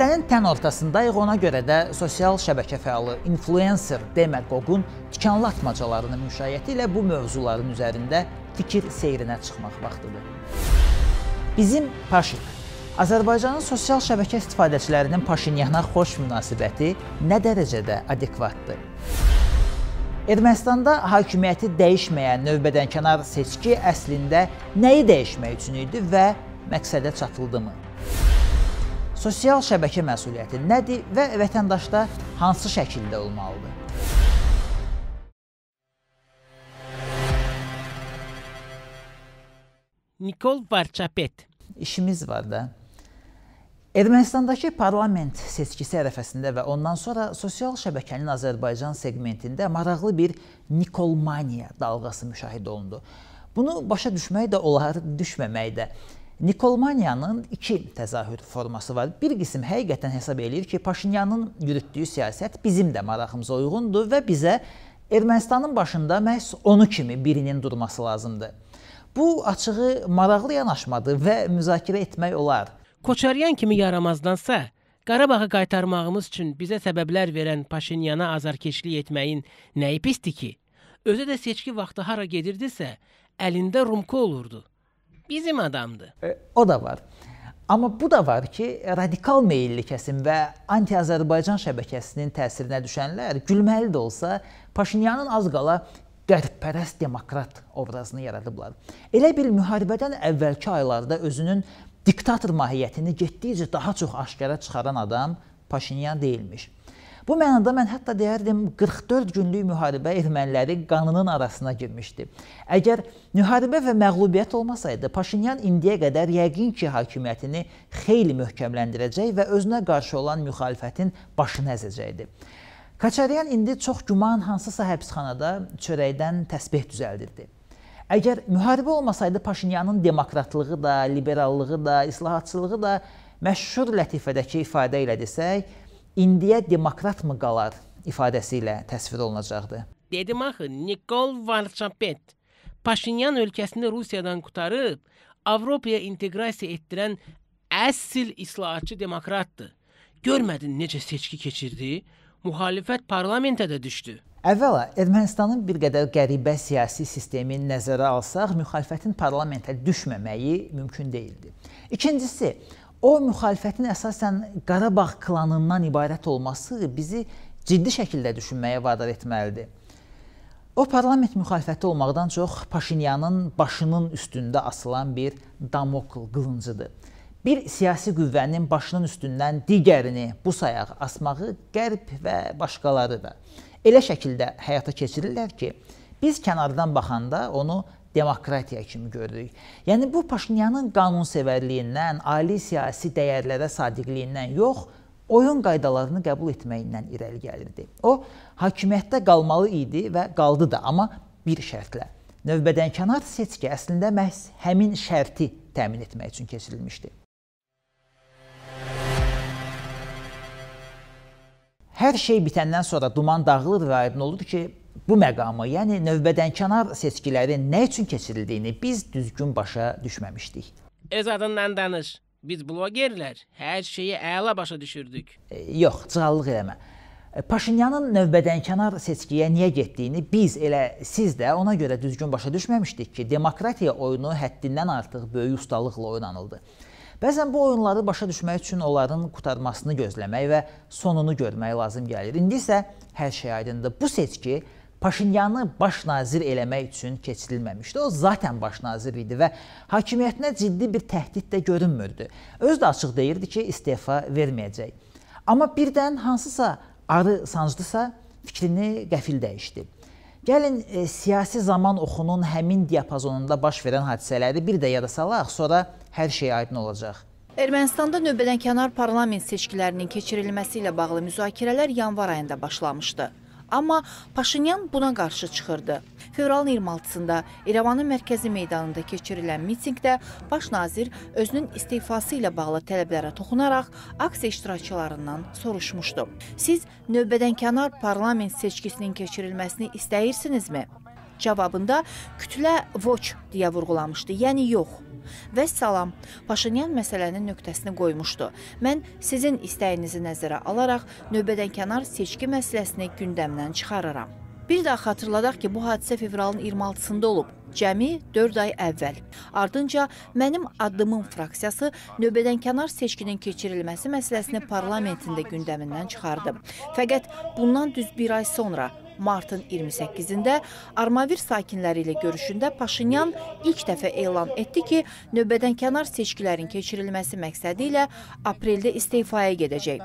Həftənin tən ortasındayıq, ona görə də sosial şəbəkə fəalı influencer demagogun tikanlatmacalarının müşayiəti ilə bu mövzuların üzərində fikir seyrinə çıxmaq vaxtıdır. Bizim Paşin Azərbaycanın sosial şəbəkə istifadəçilərinin Paşinyana xoş münasibəti nə dərəcədə adekvatdır? Ermənistanda hakimiyyəti dəyişməyən növbədənkənar seçki əslində nəyi dəyişmək üçün idi və məqsədə çatıldı mı? Sosial şəbəkə məsuliyyəti nədir və vətəndaşda hansı şəkildə olmalıdır? Nikol Varçapet İşimiz var da. Ermənistandakı parlament seçkisi ərəfəsində və ondan sonra sosial şəbəkənin Azərbaycan segmentində maraqlı bir Nikolmaniya dalğası müşahidə olundu. Bunu başa düşmək də olar, düşməmək də. Nikolmaniyanın iki təzahür forması var. Bir qism həqiqətən hesab eləyir ki, Paşinyanın yürütdüyü siyasət bizim də marağımıza uyğundur və bizə Ermənistanın başında məhz onu kimi birinin durması lazımdır. Bu açığı maraqlı yanaşmadır və müzakirə etmək olar. Koçaryan kimi yaramazdansa, Qarabağı qaytarmağımız üçün bizə səbəblər verən Paşinyana azarkeşlik etməyin nəyi pisdir ki? Özü də seçki vaxtı hara gedirdisə, əlində rumka olurdu bizim adamdır. E, o da var. Amma bu da var ki, radikal meylli kəsim və anti-Azərbaycan şəbəkəsinin təsirinə düşənlər gülməli də olsa Paşinyanın az qala qərbpərəst demokrat obrazını yaradıblar. Elə bir müharibədən əvvəlki aylarda özünün diktator mahiyyətini getdikcə daha çox aşkara çıxaran adam Paşinyan deyilmiş. Bu mənada mən hətta deyərdim 44 günlük müharibə erməniləri qanının arasına girmişdi. Əgər müharibə və məğlubiyyət olmasaydı, Paşinyan indiyə qədər yəqin ki, hakimiyyətini xeyli möhkəmləndirəcək və özünə qarşı olan müxalifətin başını əzəcəkdi. Kaçaryan indi çox güman hansısa həbsxanada çörəkdən təsbeh düzəldirdi. Əgər müharibə olmasaydı Paşinyanın demokratlığı da, liberallığı da, islahatçılığı da məşhur lətifədəki ifadə ilə desək, indiyə demokrat mı qalar ifadəsi ilə təsvir olunacaqdı. Dedim axı Nikol Varçapet Paşinyan ölkəsini Rusiyadan qurtarıb Avropaya inteqrasiya etdirən əsl islahatçı demokratdır. Görmədin necə seçki keçirdi? Müxalifət parlamentə də düşdü. Əvvəla Ermənistanın bir qədər qəribə siyasi sistemi nəzərə alsaq, müxalifətin parlamentə düşməməyi mümkün deyildi. İkincisi, o müxalifətin əsasən Qarabağ klanından ibarət olması bizi ciddi şəkildə düşünməyə vadar etməlidir. O parlament müxalifəti olmaqdan çox Paşinyanın başının üstündə asılan bir damokl qılıncıdır. Bir siyasi qüvvənin başının üstündən digərini bu sayaq asmağı Qərb və başqaları da elə şəkildə həyata keçirirlər ki, biz kənardan baxanda onu demokratiya kimi görürük. Yəni bu Paşinyanın qanunsevərliyindən, ali siyasi dəyərlərə sadiqliyindən yox, oyun qaydalarını qəbul etməyindən irəli gəlirdi. O hakimiyyətdə qalmalı idi və qaldı da, amma bir şərtlə. Növbədənkənar seçki əslində məhz həmin şərti təmin etmək üçün keçirilmişdi. Hər şey bitəndən sonra duman dağılır və aydın olur ki, Bu məqamı, yəni növbədənkənar seçkilərin nə üçün keçirildiyini biz düzgün başa düşməmişdik. Ez adından danış. Biz bloqerlər hər şeyi əla başa düşürdük. E, yox, cığallıq eləmə. E, Paşinyanın növbədənkənar seçkiyə niyə getdiyini biz elə siz də ona görə düzgün başa düşməmişdik ki, demokratiya oyunu həddindən artıq böyük ustalıqla oynanıldı. Bəzən bu oyunları başa düşmək üçün onların qurtarmasını gözləmək və sonunu görmək lazım gəlir. İndi isə hər şey aydındır. Bu seçki Paşinyanı baş nazir eləmək üçün keçirilməmişdi. O zaten baş nazir idi və hakimiyyətinə ciddi bir təhdid də görünmürdü. Öz də açıq deyirdi ki, istefa verməyəcək. Amma birdən hansısa arı sancdısa fikrini qəfil dəyişdi. Gəlin e, siyasi zaman oxunun həmin diapazonunda baş verən hadisələri bir də yada salaq, sonra hər şey aydın olacaq. Ermənistanda növbədənkənar parlament seçkilərinin keçirilməsi ilə bağlı müzakirələr yanvar ayında başlamışdı. Amma Paşinyan buna qarşı çıxırdı. Fevralın 26-sında İrəvanın mərkəzi meydanında keçirilən mitinqdə baş nazir özünün istifası ilə bağlı tələblərə toxunaraq aksiya iştirakçılarından soruşmuşdu. Siz növbədənkənar parlament seçkisinin keçirilməsini istəyirsinizmi? cavabında kütlə voç deyə vurğulamışdı. Yəni yox. Və salam, Paşinyan məsələnin nöqtəsini qoymuşdu. Mən sizin istəyinizi nəzərə alaraq növbədənkənar seçki məsələsini gündəmdən çıxarıram. Bir daha xatırladaq ki, bu hadisə fevralın 26-sında olub, cəmi 4 ay əvvəl. Ardınca Mənim Addımın fraksiyası növbədənkənar seçkinin keçirilməsi məsələsini parlamentində gündəmindən çıxardı. Fəqət bundan düz bir ay sonra martın 28-də Armavir sakinləri ilə görüşündə Paşinyan ilk dəfə elan etdi ki, növbədən kənar seçkilərin keçirilməsi məqsədi ilə apreldə istifaya gedəcək.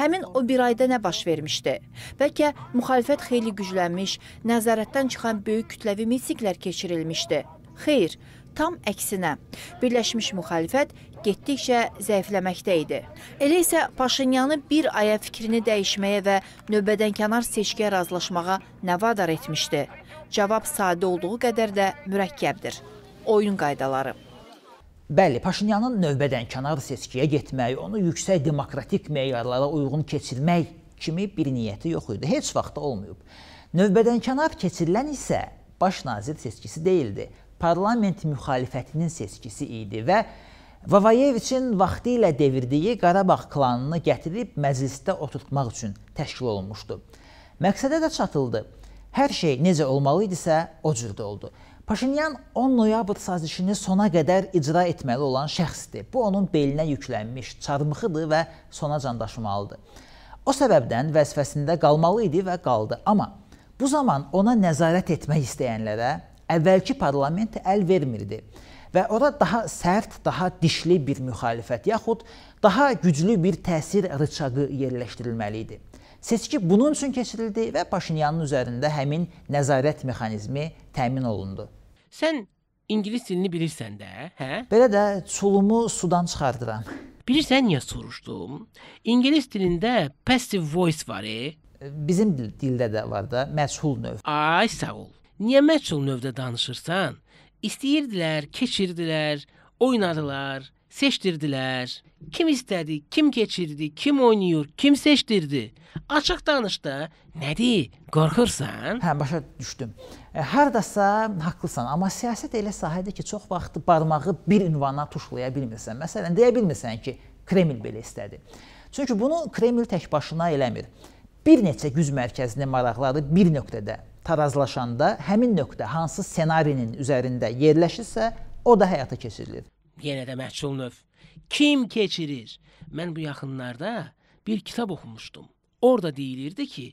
Həmin o bir ayda nə baş vermişdi? Bəlkə müxalifət xeyli güclənmiş, nəzarətdən çıxan böyük kütləvi mitinglər keçirilmişdi. Xeyr, Tam əksinə, Birləşmiş müxalifət getdikcə zəifləməkdə idi. Elə isə Paşinyanı bir aya fikrini dəyişməyə və növbədənkənar seçkiyə razılaşmağa nəvadar etmişdi. Cavab sadə olduğu qədər də mürəkkəbdir. Oyun qaydaları. Bəli, Paşinyanın növbədən kənar seçkiyə getməyi, onu yüksək demokratik meyarlara uyğun keçirmək kimi bir niyyəti yox idi. Heç vaxt olmayıb. Növbədən kənar keçirilən isə baş nazir seçkisi deyildi parlament müxalifətinin seçkisi idi və Vavayeviçin vaxtı ilə devirdiyi Qarabağ klanını gətirib məclisdə oturtmaq üçün təşkil olunmuşdu. Məqsədə də çatıldı. Hər şey necə olmalı idisə, o cür də oldu. Paşinyan 10 noyabr sazişini sona qədər icra etməli olan şəxsdir. Bu onun belinə yüklənmiş çarmıxıdır və sona can daşımalıdır. O səbəbdən vəzifəsində qalmalı idi və qaldı. Amma bu zaman ona nəzarət etmək istəyənlərə əvvəlki parlament əl vermirdi. Və ora daha sərt, daha dişli bir müxalifət yaxud daha güclü bir təsir rıçağı yerləşdirilməli idi. Seçki bunun üçün keçirildi və Paşinyanın üzərində həmin nəzarət mexanizmi təmin olundu. Sən ingilis dilini bilirsən də, hə? Belə də çulumu sudan çıxardıram. Bilirsən niyə soruşdum? İngilis dilində passive voice var, e? bizim dildə də var da, məchul növ. Ay sağ ol niyə məchul növdə danışırsan? İstəyirdilər, keçirdilər, oynadılar, seçdirdilər. Kim istədi, kim keçirdi, kim oynayır, kim seçdirdi? Açıq danış da, nədir? Qorxursan? Hə, başa düşdüm. E, hardasa haqlısan, amma siyasət elə sahədir ki, çox vaxt barmağı bir ünvana tuşlaya bilmirsən. Məsələn, deyə bilmirsən ki, Kreml belə istədi. Çünki bunu Kreml tək başına eləmir. Bir neçə güc mərkəzinin maraqları bir nöqtədə tarazlaşanda həmin nöqtə hansı ssenarinin üzərində yerləşirsə, o da həyata keçirilir. Yenə də məhsul növ. Kim keçirir? Mən bu yaxınlarda bir kitab oxumuşdum. Orada deyilirdi ki,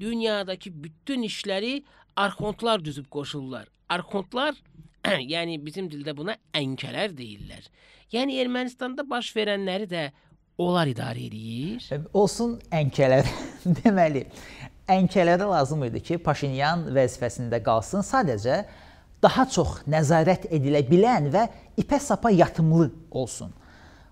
dünyadakı bütün işləri arkontlar düzüb qoşurlar. Arkontlar, yəni bizim dildə buna ənkələr deyirlər. Yəni Ermənistanda baş verənləri də onlar idarə eləyir. E, olsun ənkələr. Deməli, ənkələrə lazım idi ki, Paşinyan vəzifəsində qalsın, sadəcə daha çox nəzarət edilə bilən və ipə sapa yatımlı olsun.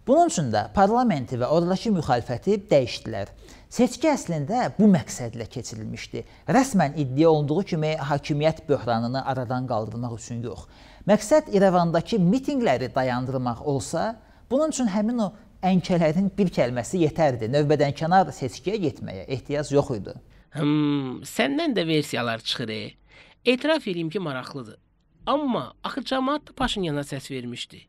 Bunun üçün də parlamenti və oradakı müxalifəti dəyişdilər. Seçki əslində bu məqsədlə keçirilmişdi. Rəsmən iddia olunduğu kimi hakimiyyət böhranını aradan qaldırmaq üçün yox. Məqsəd İrəvandakı mitinqləri dayandırmaq olsa, bunun üçün həmin o ənkələrin bir kəlməsi yetərdi. Növbədənkənar seçkiyə getməyə ehtiyac yox idi. Hmm, səndən də versiyalar çıxır. E. Etiraf edim ki, maraqlıdır. Amma axı cəmaət da Paşinyana səs vermişdi.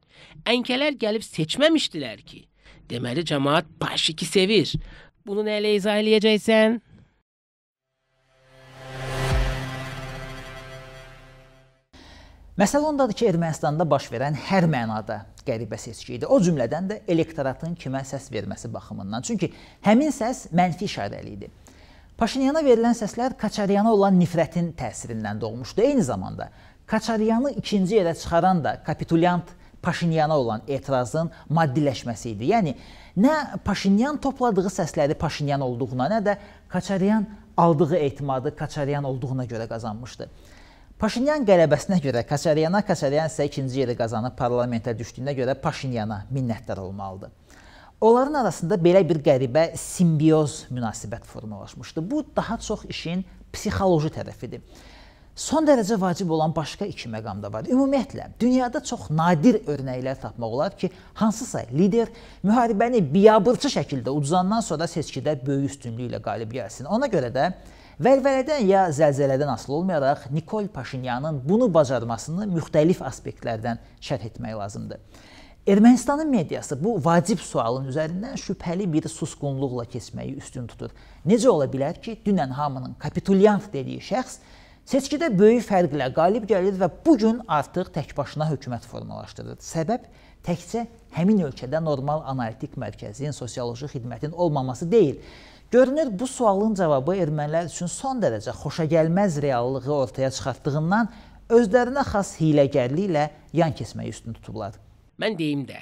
Ənkələr gəlib seçməmişdilər ki. Deməli cəmaət Paşiki sevir. Bunu nə ilə izah eləyəcəksən? Məsələ ondadır ki, Ermənistanda baş verən hər mənada qəribə seçki idi. O cümlədən də elektoratın kimə səs verməsi baxımından. Çünki həmin səs mənfi işarəli idi. Paşinyana verilən səslər Kaçaryana olan nifrətin təsirindən doğmuşdu. Eyni zamanda Kaçaryanı ikinci yerə çıxaran da kapitulyant Paşinyana olan etirazın maddiləşməsi idi. Yəni nə Paşinyan topladığı səsləri Paşinyan olduğuna, nə də Kaçaryan aldığı etimadı Kaçaryan olduğuna görə qazanmışdı. Paşinyan qələbəsinə görə Kasaryan Kasaryan isə ikinci yeri qazanıb parlamentə düşdüyünə görə Paşinyana minnətdar olmalıdır. Onların arasında belə bir qəribə simbioz münasibət formalaşmışdı. Bu daha çox işin psixoloji tərəfidir. Son dərəcə vacib olan başqa iki məqam da var. Ümumiyyətlə, dünyada çox nadir örnəklər tapmaq olar ki, hansısa lider müharibəni biabırçı şəkildə udzandan sonra seçkidə böyük üstünlüklə qalib gəlsin. Ona görə də Vəlvələdən ya zəlzələdən asılı olmayaraq Nikol Paşinyanın bunu bacarmasını müxtəlif aspektlərdən şərh etmək lazımdır. Ermənistanın mediası bu vacib sualın üzərindən şübhəli bir susqunluqla keçməyi üstün tutur. Necə ola bilər ki, dünən hamının kapitulyant dediyi şəxs seçkidə böyük fərqlə qalib gəlir və bu gün artıq təkbaşına hökumət formalaşdırır. Səbəb təkcə həmin ölkədə normal analitik mərkəzin, sosioloji xidmətin olmaması deyil. Görünür bu sualın cavabı ermənilər üçün son dərəcə xoşagəlməz reallığı ortaya çıxartdığından özlərinə xas hiyləgərliklə yan keçməyi üstün tutublar. Mən deyim də,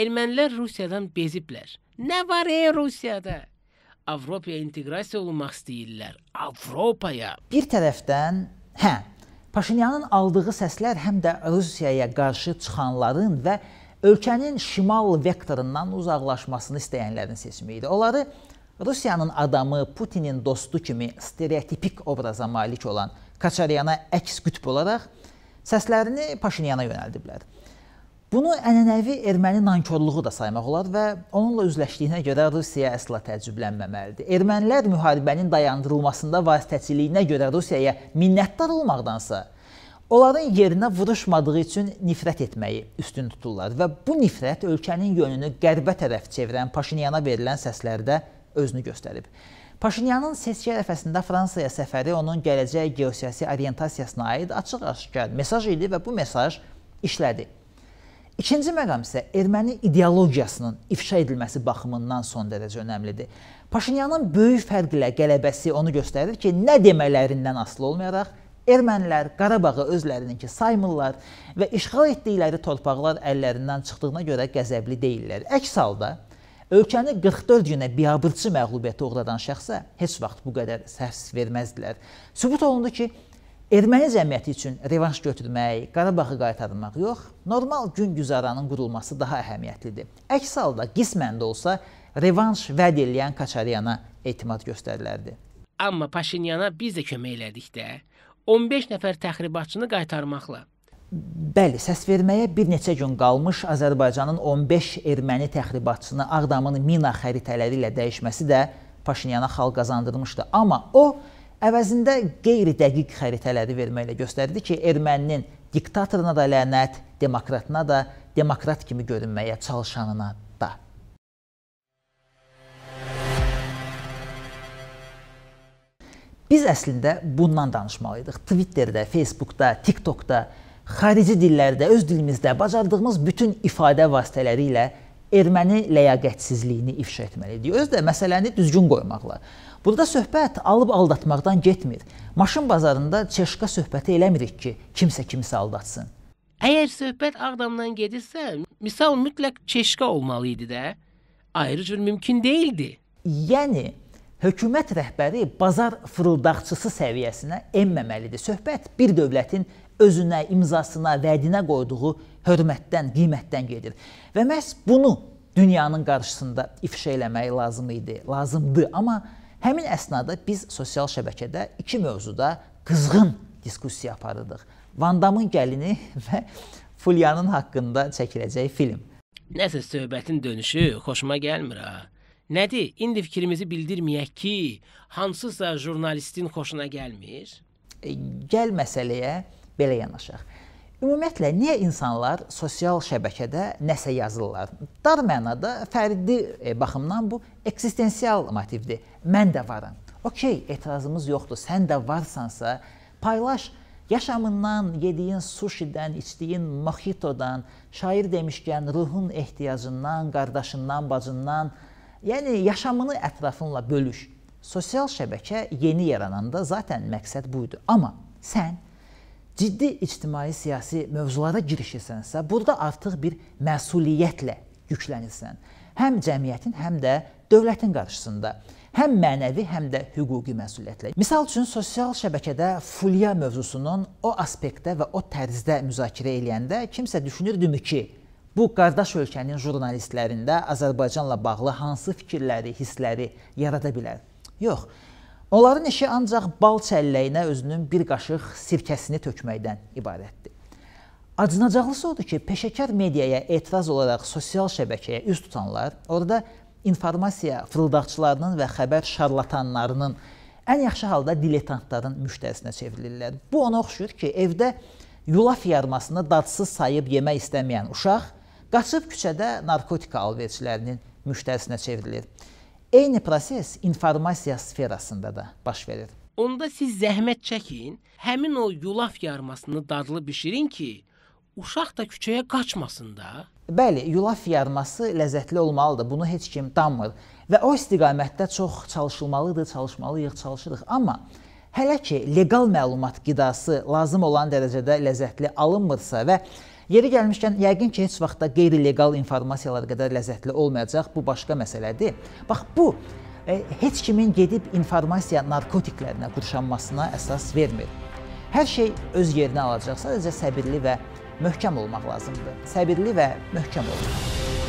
ermənilər Rusiyadan beziblər. Nə var ey Rusiyada? Avropaya inteqrasiya olmaq istəyirlər. Avropaya. Bir tərəfdən, hə, Paşinyanın aldığı səslər həm də Rusiyaya qarşı çıxanların və ölkənin şimal vektorundan uzaqlaşmasını istəyənlərin seçimi idi. Onları Rusiyanın adamı Putinin dostu kimi stereotipik obraza malik olan Kaçaryana əks qütb olaraq səslərini Paşinyana yönəldiblər. Bunu ənənəvi erməni nankorluğu da saymaq olar və onunla üzləşdiyinə görə Rusiya əsla təəccüblənməməlidir. Ermənilər müharibənin dayandırılmasında vasitəçiliyinə görə Rusiyaya minnətdar olmaqdansa, onların yerinə vuruşmadığı üçün nifrət etməyi üstün tuturlar və bu nifrət ölkənin yönünü qərbə tərəf çevirən Paşinyana verilən səslərdə özünü göstərib. Paşinyanın seçki ərəfəsində Fransaya səfəri onun gələcək geosiyasi orientasiyasına aid açıq-aşkar mesaj idi və bu mesaj işlədi. İkinci məqam isə erməni ideologiyasının ifşa edilməsi baxımından son dərəcə önəmlidir. Paşinyanın böyük fərqlə qələbəsi onu göstərir ki, nə demələrindən asılı olmayaraq ermənilər Qarabağı özlərininki saymırlar və işğal etdikləri torpaqlar əllərindən çıxdığına görə qəzəbli deyillər. Əks halda Ölkəni 44 günə biabırçı məğlubiyyətə uğradan şəxsə heç vaxt bu qədər səs verməzdilər. Sübut olundu ki, Erməni cəmiyyəti üçün revanş götürmək, Qarabağı qaytarmaq yox, normal gün güzaranın qurulması daha əhəmiyyətlidir. Əks halda qismən də olsa revanş vəd eləyən Kaçaryana etimad göstərilərdi. Amma Paşinyana biz də kömək elədik də. 15 nəfər təxribatçını qaytarmaqla Bəli, səs verməyə bir neçə gün qalmış Azərbaycanın 15 erməni təxribatçını Ağdamın mina xəritələri ilə dəyişməsi də Paşinyana xal qazandırmışdı. Amma o əvəzində qeyri-dəqiq xəritələri verməklə göstərdi ki, erməninin diktatoruna da lənət, demokratına da, demokrat kimi görünməyə çalışanına da. Biz əslində bundan danışmalıydıq. Twitterdə, Facebookda, TikTokda xarici dillərdə, öz dilimizdə bacardığımız bütün ifadə vasitələri ilə erməni ləyaqətsizliyini ifşa etməlidir. Öz də məsələni düzgün qoymaqla. Burada söhbət alıb aldatmaqdan getmir. Maşın bazarında çeşka söhbəti eləmirik ki, kimsə kimsə aldatsın. Əgər söhbət Ağdamdan gedirsə, misal mütləq çeşka olmalı idi də. Ayrıca mümkün değildi. Yəni hökumət rəhbəri bazar fırıldaqçısı səviyyəsinə enməməlidir. Söhbət bir dövlətin özünə, imzasına, vədinə qoyduğu hörmətdən, qiymətdən gedir. Və məhz bunu dünyanın qarşısında ifşa eləmək lazım idi, lazımdı. Amma həmin əsnada biz sosial şəbəkədə iki mövzuda qızğın diskussiya aparırdıq. Vandamın gəlini və Fulyanın haqqında çəkiləcək film. Nəsə söhbətin dönüşü xoşuma gəlmir ha. Nədir? İndi fikrimizi bildirməyək ki, hansısa jurnalistin xoşuna gəlmir? E, gəl məsələyə belə yanaşaq. Ümumiyyətlə niyə insanlar sosial şəbəkədə nəsə yazırlar? Dar mənada fərdi e, baxımdan bu eksistensial motivdir. Mən də varam. OK, etirazımız yoxdur. Sən də varsansa, paylaş yaşamından, yediyin suşidən, içdiyin mojitodan, şair demişkən ruhun ehtiyacından, qardaşından, bacından, yəni yaşamını ətrafınla bölüş. Sosial şəbəkə yeni yarananda zaten məqsəd bu idi. Amma sən ciddi ictimai-siyasi mövzulara girişirsənsə, burada artıq bir məsuliyyətlə yüklənirsən. Həm cəmiyyətin, həm də dövlətin qarşısında həm mənəvi, həm də hüquqi məsuliyyətlə. Məsəl üçün sosial şəbəkədə fulya mövzusunun o aspektdə və o tərzdə müzakirə eləyəndə kimsə düşünürdümü ki, bu qardaş ölkənin jurnalistlərində Azərbaycanla bağlı hansı fikirləri, hissləri yarada bilər? Yox. Onların işi ancaq bal çəlləyinə özünün bir qaşıq sirkəsini tökməkdən ibarətdir. Acınacaqlısı odur ki, peşəkar mediaya etiraz olaraq sosial şəbəkəyə üz tutanlar orada informasiya fırıldaqçılarının və xəbər şarlatanlarının ən yaxşı halda dilettantların müştərisinə çevrilirlər. Bu ona oxşur ki, evdə yulaf yarmasını dadsız sayıb yemək istəməyən uşaq qaçıb küçədə narkotika alverçilərinin müştərisinə çevrilir. Eyni proses informasiya sferasında da baş verir. Onda siz zəhmət çəkin, həmin o yulaf yarmasını dadlı bişirin ki, uşaq da küçəyə qaçmasın da. Bəli, yulaf yarması ləzzətli olmalıdır. Bunu heç kim danmır və o istiqamətdə çox çalışılmalıdır, çalışmalıyıq, çalışırıq. Amma hələ ki leqal məlumat qidası lazım olan dərəcədə ləzzətli alınmırsa və Yeri gəlmişkən, yəqin ki, heç vaxt da qeyri-legal informasiyalar qədər ləzzətli olmayacaq. Bu başqa məsələdir. Bax bu e, heç kimin gedib informasiya narkotiklərinə qurşanmasına əsas vermir. Hər şey öz yerinə alacaq. Sadəcə səbirli və möhkəm olmaq lazımdır. Səbirli və möhkəm olmaq.